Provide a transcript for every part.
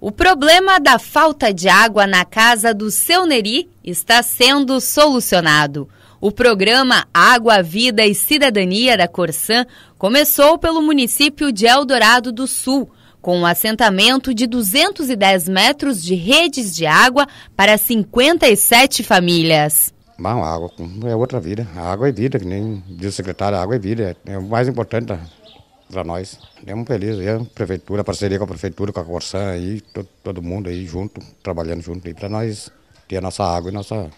O problema da falta de água na casa do seu Neri está sendo solucionado. O programa Água, Vida e Cidadania da Corsã começou pelo município de Eldorado do Sul, com o um assentamento de 210 metros de redes de água para 57 famílias. Bom, a água é outra vida. A água é vida, que nem diz o secretário, a água é vida. É, é o mais importante para nós. Estamos felizes, a é, prefeitura, a parceria com a prefeitura, com a Corsã, aí, todo, todo mundo aí junto, trabalhando junto aí para nós ter a nossa água e nossa,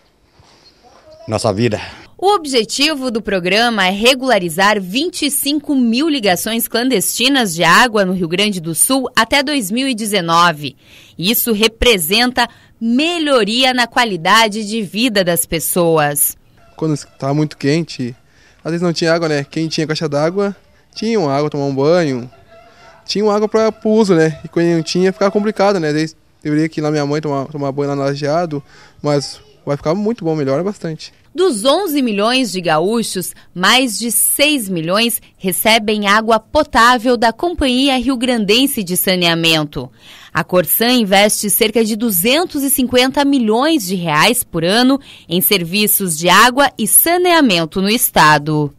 nossa vida. O objetivo do programa é regularizar 25 mil ligações clandestinas de água no Rio Grande do Sul até 2019. Isso representa melhoria na qualidade de vida das pessoas. Quando estava muito quente, às vezes não tinha água, né? Quem tinha caixa d'água tinham água, tomar um banho, tinham água para uso, né? E quando não tinha, ficava complicado, né? Daí deveria que ir na minha mãe tomar, tomar banho lá no lajeado, mas vai ficar muito bom, melhora bastante. Dos 11 milhões de gaúchos, mais de 6 milhões recebem água potável da Companhia Rio Grandense de Saneamento. A Corsan investe cerca de 250 milhões de reais por ano em serviços de água e saneamento no estado.